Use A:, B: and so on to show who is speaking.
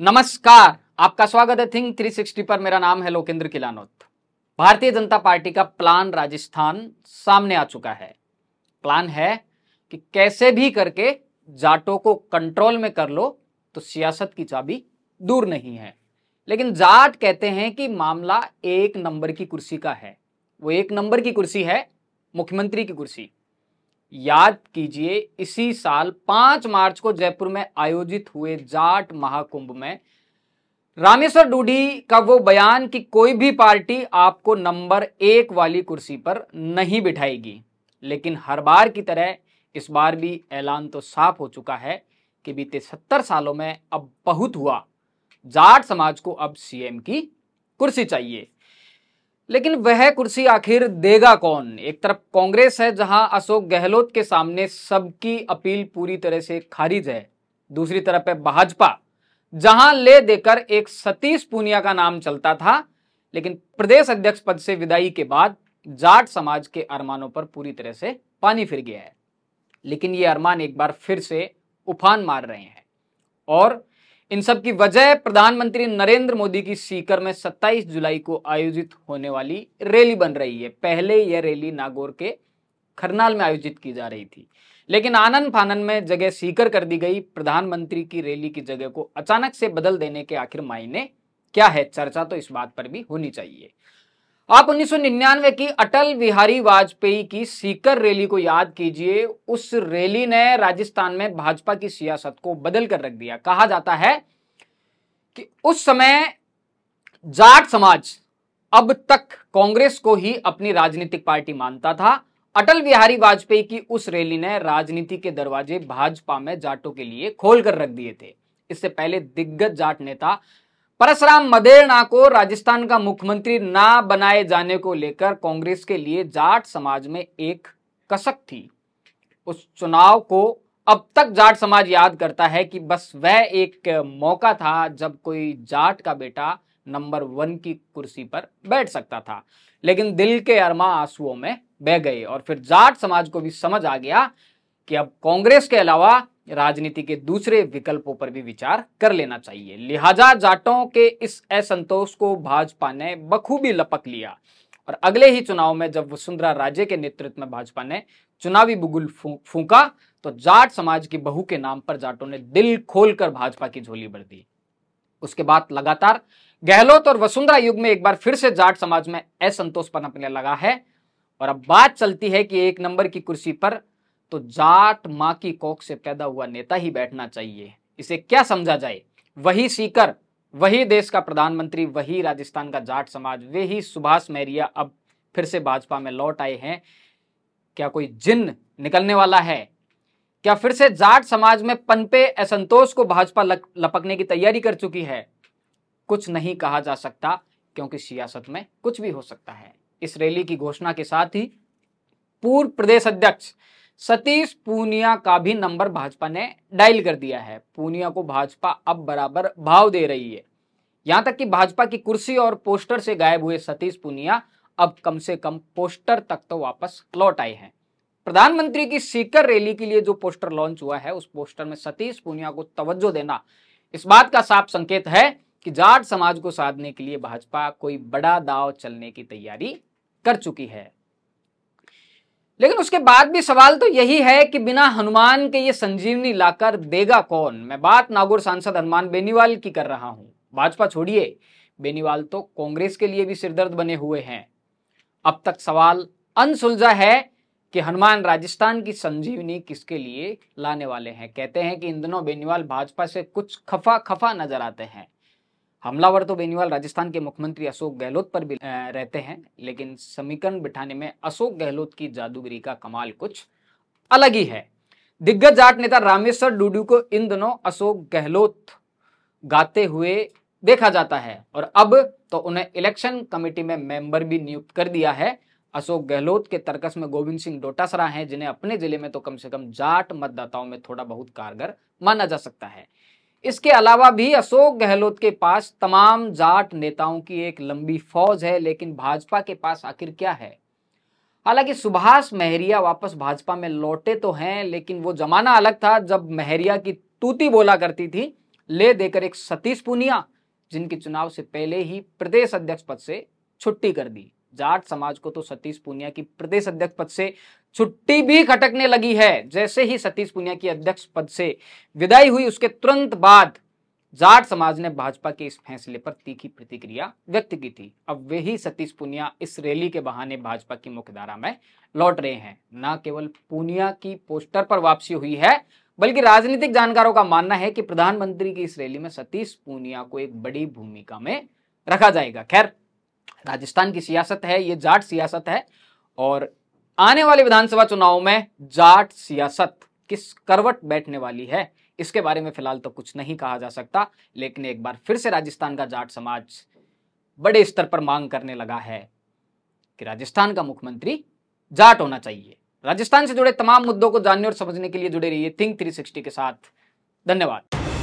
A: नमस्कार आपका स्वागत है थिंक 360 पर मेरा नाम है लोकेंद्र किलानोत भारतीय जनता पार्टी का प्लान राजस्थान सामने आ चुका है प्लान है कि कैसे भी करके जाटों को कंट्रोल में कर लो तो सियासत की चाबी दूर नहीं है लेकिन जाट कहते हैं कि मामला एक नंबर की कुर्सी का है वो एक नंबर की कुर्सी है मुख्यमंत्री की कुर्सी याद कीजिए इसी साल पांच मार्च को जयपुर में आयोजित हुए जाट महाकुंभ में रामेश्वर डूडी का वो बयान कि कोई भी पार्टी आपको नंबर एक वाली कुर्सी पर नहीं बिठाएगी लेकिन हर बार की तरह इस बार भी ऐलान तो साफ हो चुका है कि बीते सत्तर सालों में अब बहुत हुआ जाट समाज को अब सीएम की कुर्सी चाहिए लेकिन वह कुर्सी आखिर देगा कौन एक तरफ कांग्रेस है जहां अशोक गहलोत के सामने सबकी अपील पूरी तरह से खारिज है दूसरी तरफ है भाजपा जहां ले देकर एक सतीश पूनिया का नाम चलता था लेकिन प्रदेश अध्यक्ष पद से विदाई के बाद जाट समाज के अरमानों पर पूरी तरह से पानी फिर गया है लेकिन ये अरमान एक बार फिर से उफान मार रहे हैं और इन सब की वजह प्रधानमंत्री नरेंद्र मोदी की सीकर में 27 जुलाई को आयोजित होने वाली रैली बन रही है पहले यह रैली नागौर के खरनाल में आयोजित की जा रही थी लेकिन आनंद फानन में जगह सीकर कर दी गई प्रधानमंत्री की रैली की जगह को अचानक से बदल देने के आखिर मायने क्या है चर्चा तो इस बात पर भी होनी चाहिए आप 1999 की अटल बिहारी वाजपेयी की सीकर रैली को याद कीजिए उस रैली ने राजस्थान में भाजपा की सियासत को बदल कर रख दिया कहा जाता है कि उस समय जाट समाज अब तक कांग्रेस को ही अपनी राजनीतिक पार्टी मानता था अटल बिहारी वाजपेयी की उस रैली ने राजनीति के दरवाजे भाजपा में जाटों के लिए खोल कर रख दिए थे इससे पहले दिग्गज जाट नेता परशुराम मदेरना को राजस्थान का मुख्यमंत्री ना बनाए जाने को लेकर कांग्रेस के लिए जाट समाज में एक कसक थी उस चुनाव को अब तक जाट समाज याद करता है कि बस वह एक मौका था जब कोई जाट का बेटा नंबर वन की कुर्सी पर बैठ सकता था लेकिन दिल के अरमा आंसुओं में बह गए और फिर जाट समाज को भी समझ आ गया कि अब कांग्रेस के अलावा राजनीति के दूसरे विकल्पों पर भी विचार कर लेना चाहिए लिहाजा जाटों के इस असंतोष को भाजपा ने बखूबी लपक लिया और अगले ही चुनाव में जब वसुंधरा राजे के नेतृत्व में भाजपा ने चुनावी बुगुल फूका तो जाट समाज की बहू के नाम पर जाटों ने दिल खोलकर भाजपा की झोली भर दी उसके बाद लगातार गहलोत और वसुंधरा युग में एक बार फिर से जाट समाज में असंतोष पनपने लगा है और अब बात चलती है कि एक नंबर की कुर्सी पर तो जाट मां की कोख से पैदा हुआ नेता ही बैठना चाहिए इसे क्या समझा जाए वही सीकर वही देश का प्रधानमंत्री वही राजस्थान का जाट समाज वे ही सुभाष मैरिया अब फिर से भाजपा में लौट आए हैं क्या कोई जिन निकलने वाला है क्या फिर से जाट समाज में पनपे असंतोष को भाजपा लपकने की तैयारी कर चुकी है कुछ नहीं कहा जा सकता क्योंकि सियासत में कुछ भी हो सकता है इस रैली की घोषणा के साथ ही पूर्व प्रदेश अध्यक्ष सतीश पूनिया का भी नंबर भाजपा ने डायल कर दिया है पूनिया को भाजपा अब बराबर भाव दे रही है यहां तक कि भाजपा की कुर्सी और पोस्टर से गायब हुए सतीश पूनिया अब कम से कम पोस्टर तक तो वापस लौट आए हैं प्रधानमंत्री की सीकर रैली के लिए जो पोस्टर लॉन्च हुआ है उस पोस्टर में सतीश पूनिया को तवज्जो देना इस बात का साफ संकेत है कि जाट समाज को साधने के लिए भाजपा कोई बड़ा दाव चलने की तैयारी कर चुकी है लेकिन उसके बाद भी सवाल तो यही है कि बिना हनुमान के ये संजीवनी लाकर देगा कौन मैं बात नागौर सांसद हनुमान बेनीवाल की कर रहा हूं भाजपा छोड़िए बेनीवाल तो कांग्रेस के लिए भी सिरदर्द बने हुए हैं अब तक सवाल अनसुलझा है कि हनुमान राजस्थान की संजीवनी किसके लिए लाने वाले हैं कहते हैं कि इन दिनों बेनीवाल भाजपा से कुछ खफा खफा नजर आते हैं हमलावर तो बेनीवाल राजस्थान के मुख्यमंत्री अशोक गहलोत पर भी रहते हैं लेकिन समीकरण बिठाने में अशोक गहलोत की जादूगरी का कमाल कुछ अलग ही है दिग्गज जाट नेता रामेश्वर डूडू को इन दिनों अशोक गहलोत गाते हुए देखा जाता है और अब तो उन्हें इलेक्शन कमेटी में मेंबर भी नियुक्त कर दिया है अशोक गहलोत के तर्कस में गोविंद सिंह डोटासरा हैं जिन्हें अपने जिले में तो कम से कम जाट मतदाताओं में थोड़ा बहुत कारगर माना जा सकता है इसके अलावा भी अशोक गहलोत के पास तमाम जाट नेताओं की एक लंबी फौज है लेकिन भाजपा के पास आखिर क्या है हालांकि सुभाष महरिया वापस भाजपा में लौटे तो हैं लेकिन वो जमाना अलग था जब महरिया की तूती बोला करती थी ले देकर एक सतीश पूनिया जिनके चुनाव से पहले ही प्रदेश अध्यक्ष पद से छुट्टी कर दी जाट समाज को तो सतीश पुनिया की प्रदेश अध्यक्ष पद से छुट्टी भी खटकने लगी है जैसे ही सतीश पुनिया की अध्यक्ष पद से विदाई हुई उसके तुरंत बाद जाट समाज ने भाजपा के इस फैसले पर तीखी प्रतिक्रिया व्यक्त की थी अब वे ही सतीश पुनिया इस रैली के बहाने भाजपा की मुख्यधारा में लौट रहे हैं न केवल पुनिया की पोस्टर पर वापसी हुई है बल्कि राजनीतिक जानकारों का मानना है कि प्रधानमंत्री की इस रैली में सतीश पूनिया को एक बड़ी भूमिका में रखा जाएगा खैर राजस्थान की सियासत है ये जाट सियासत है और आने वाले विधानसभा चुनाव में जाट सियासत किस करवट बैठने वाली है इसके बारे में फिलहाल तो कुछ नहीं कहा जा सकता लेकिन एक बार फिर से राजस्थान का जाट समाज बड़े स्तर पर मांग करने लगा है कि राजस्थान का मुख्यमंत्री जाट होना चाहिए राजस्थान से जुड़े तमाम मुद्दों को जानने और समझने के लिए जुड़े रहिए थिंक 360 के साथ धन्यवाद